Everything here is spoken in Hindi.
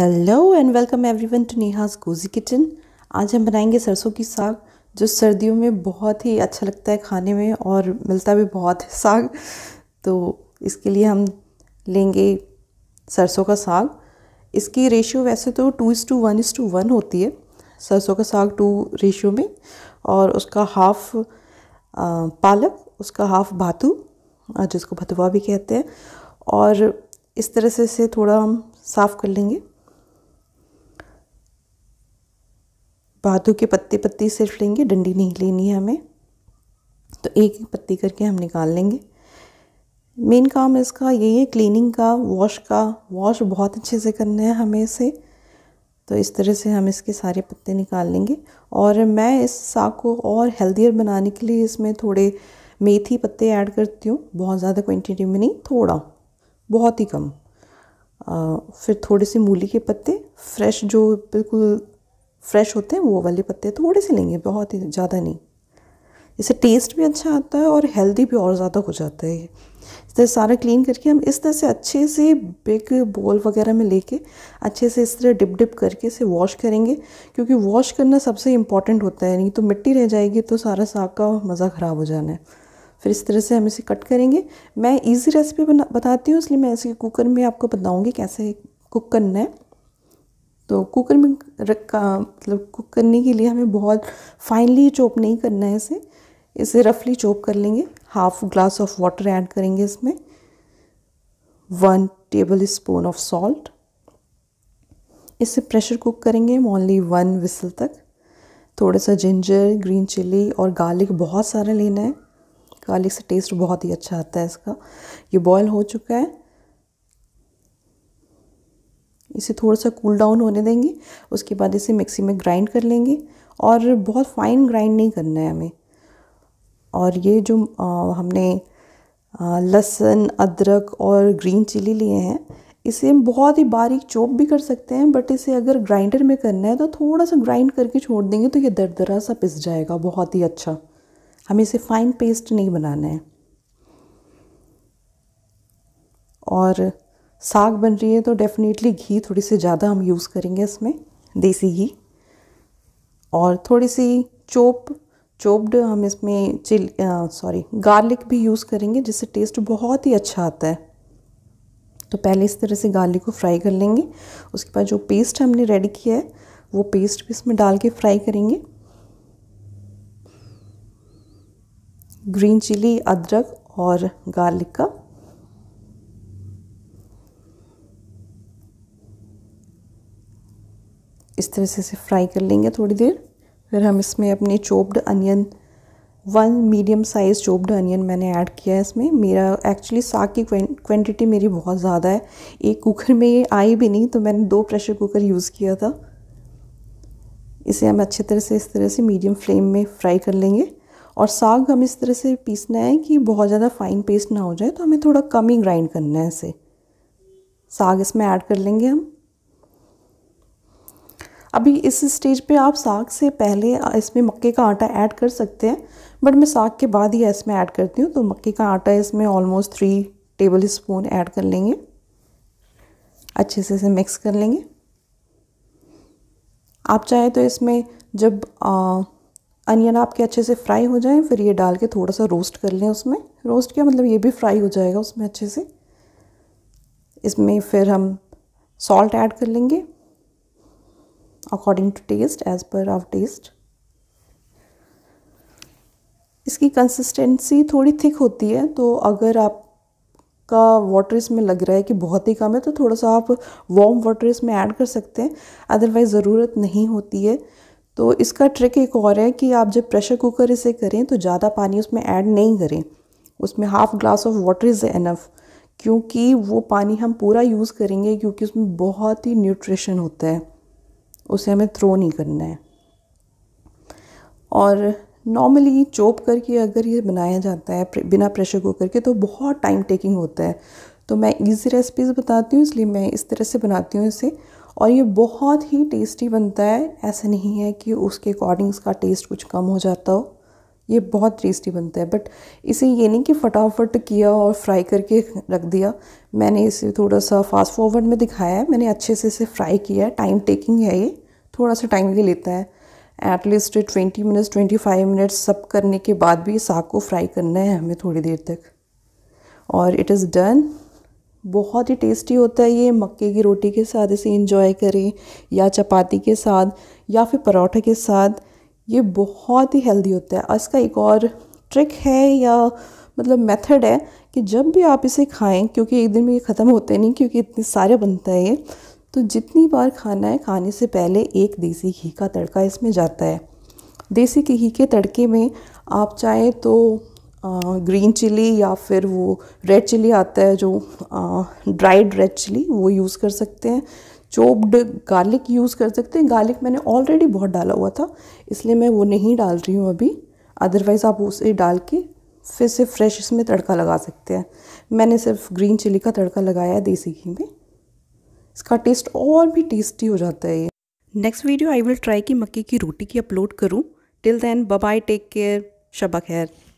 hello and welcome everyone to Neha's गोजी किचन आज हम बनाएंगे सरसों की साग जो सर्दियों में बहुत ही अच्छा लगता है खाने में और मिलता भी बहुत है साग तो इसके लिए हम लेंगे सरसों का साग इसकी रेशियो वैसे तो two is to one is to one होती है सरसों का साग टू रेशियो में और उसका हाफ पालक उसका हाफ भातू जिसको भतुआ भी कहते हैं और इस तरह से इसे थोड़ा हम साफ़ कर लेंगे बादू के पत्ते पत्ती सिर्फ लेंगे डंडी नहीं लेनी है हमें तो एक एक पत्ती करके हम निकाल लेंगे मेन काम इसका यही है क्लीनिंग का वॉश का वॉश बहुत अच्छे से करना है हमें इसे तो इस तरह से हम इसके सारे पत्ते निकाल लेंगे और मैं इस साग को और हेल्दियर बनाने के लिए इसमें थोड़े मेथी पत्ते ऐड करती हूँ बहुत ज़्यादा क्वांटिटी में नहीं थोड़ा बहुत ही कम आ, फिर थोड़े से मूली के पत्ते फ्रेश जो बिल्कुल फ्रेश होते हैं वो वाले पत्ते थोड़े से लेंगे बहुत ही ज़्यादा नहीं इससे टेस्ट भी अच्छा आता है और हेल्दी भी और ज़्यादा हो जाता है इस तरह सारा क्लीन करके हम इस तरह से अच्छे से बिग बोल वगैरह में लेके अच्छे से इस तरह डिप डिप करके इसे वॉश करेंगे क्योंकि वॉश करना सबसे इम्पॉर्टेंट होता है नहीं तो मिट्टी रह जाएगी तो सारा साग का मज़ा ख़राब हो जाना है फिर इस तरह से हम इसे कट करेंगे मैं इजी रेसिपी बना बताती हूँ इसलिए मैं इसे कुकर में आपको बताऊँगी कैसे कुक करना है तो कुकर में रखा मतलब कुक करने के लिए हमें बहुत फाइनली चॉप नहीं करना है इसे इसे रफली चॉप कर लेंगे half glass of water add करेंगे इसमें one tablespoon of salt इसे प्रेशर कुक करेंगे ओनली वन विसल तक थोड़ा सा जिंजर ग्रीन चिली और गार्लिक बहुत सारा लेना है गार्लिक से टेस्ट बहुत ही अच्छा आता है इसका ये बॉयल हो चुका है इसे थोड़ा सा कूल डाउन होने देंगे उसके बाद इसे मिक्सी में ग्राइंड कर लेंगे और बहुत फाइन ग्राइंड नहीं करना है हमें और ये जो आ, हमने लहसुन अदरक और ग्रीन चिली लिए हैं इसे हम बहुत ही बारीक चॉप भी कर सकते हैं बट इसे अगर ग्राइंडर में करना है तो थोड़ा सा ग्राइंड करके छोड़ देंगे तो ये दरदरा सा पिस जाएगा बहुत ही अच्छा हमें इसे फाइन पेस्ट नहीं बनाना है और साग बन रही है तो डेफिनेटली घी थोड़ी सी ज़्यादा हम यूज़ करेंगे इसमें देसी घी और थोड़ी सी चोप चोप्ड हम इसमें चिल सॉरी गार्लिक भी यूज़ करेंगे जिससे टेस्ट बहुत ही अच्छा आता है तो पहले इस तरह से गार्लिक को फ्राई कर लेंगे उसके बाद जो पेस्ट हमने रेडी किया है वो पेस्ट भी इसमें डाल के फ्राई करेंगे ग्रीन चिली अदरक और गार्लिक का इस तरह से इसे फ्राई कर लेंगे थोड़ी देर फिर हम इसमें अपने chopped onion one medium size chopped onion मैंने ऐड किया है इसमें मेरा एक्चुअली साग की क्वांटिटी मेरी बहुत ज़्यादा है एक कुकर में ये आई भी नहीं तो मैंने दो प्रेशर कुकर यूज़ किया था इसे हम अच्छे तरह से इस तरह से मीडियम फ्लेम में फ्राई कर लेंगे और साग हम इस तरह से पीसना है कि बहुत ज़्यादा फाइन पेस्ट ना हो जाए तो हमें थोड़ा कम ही ग्राइंड करना है इसे साग इसमें ऐड कर लेंगे हम अभी इस स्टेज पे आप साग से पहले इसमें मक्के का आटा ऐड कर सकते हैं बट मैं साग के बाद ही इसमें ऐड करती हूँ तो मक्के का आटा इसमें almost three tablespoon add कर लेंगे अच्छे से इसे मिक्स कर लेंगे आप चाहें तो इसमें जब अनियन आपके अच्छे से फ्राई हो जाए फिर ये डाल के थोड़ा सा रोस्ट कर लें उसमें रोस्ट किया मतलब ये भी फ्राई हो जाएगा उसमें अच्छे से इसमें फिर हम सॉल्ट ऐड कर लेंगे according to taste as per our taste इसकी कंसिस्टेंसी थोड़ी थिक होती है तो अगर आपका वाटर इसमें लग रहा है कि बहुत ही कम है तो थोड़ा सा आप वार्म वाटर इसमें ऐड कर सकते हैं अदरवाइज़ ज़रूरत नहीं होती है तो इसका ट्रिक एक और है कि आप जब प्रेशर कुकर इसे करें तो ज़्यादा पानी उसमें ऐड नहीं करें उसमें half glass of water is enough क्योंकि वो पानी हम पूरा यूज़ करेंगे क्योंकि उसमें बहुत ही न्यूट्रिशन होता है उसे हमें थ्रो नहीं करना है और नॉर्मली चोप करके अगर ये बनाया जाता है बिना प्रेशर कुकर के तो बहुत टाइम टेकिंग होता है तो मैं इजी रेसिपीज़ बताती हूँ इसलिए मैं इस तरह से बनाती हूँ इसे और ये बहुत ही टेस्टी बनता है ऐसा नहीं है कि उसके अकॉर्डिंग का टेस्ट कुछ कम हो जाता हो ये बहुत टेस्टी बनता है बट इसे ये नहीं कि फटाफट किया और फ्राई करके रख दिया मैंने इसे थोड़ा सा फास्ट फॉरवर्ड में दिखाया है मैंने अच्छे से इसे फ्राई किया है टाइम टेकिंग है ये थोड़ा सा टाइम ले लेता है at least twenty minutes twenty five minutes सब करने के बाद भी साग को फ्राई करना है हमें थोड़ी देर तक और इट इज़ डन बहुत ही टेस्टी होता है ये मक्के की रोटी के साथ इसे इंजॉय करें या चपाती के साथ या फिर परौठे के साथ ये बहुत ही हेल्दी होता है इसका एक और ट्रिक है या मतलब मेथड है कि जब भी आप इसे खाएं क्योंकि एक दिन में ये ख़त्म होते नहीं क्योंकि इतने सारे बनता है ये तो जितनी बार खाना है खाने से पहले एक देसी घी का तड़का इसमें जाता है देसी घी के तड़के में आप चाहें तो ग्रीन चिली या फिर वो रेड चिली आता है जो ड्राइड रेड चिली वो यूज़ कर सकते हैं चोप्ड गार्लिक यूज़ कर सकते हैं गार्लिक मैंने ऑलरेडी बहुत डाला हुआ था इसलिए मैं वो नहीं डाल रही हूँ अभी अदरवाइज़ आप उसे डाल के फिर से फ्रेश इसमें तड़का लगा सकते हैं मैंने सिर्फ ग्रीन चिली का तड़का लगाया है देसी घी में इसका टेस्ट और भी टेस्टी हो जाता है next video I will try कि मक्के की रोटी की अपलोड करूँ till then bye take care शबा खैर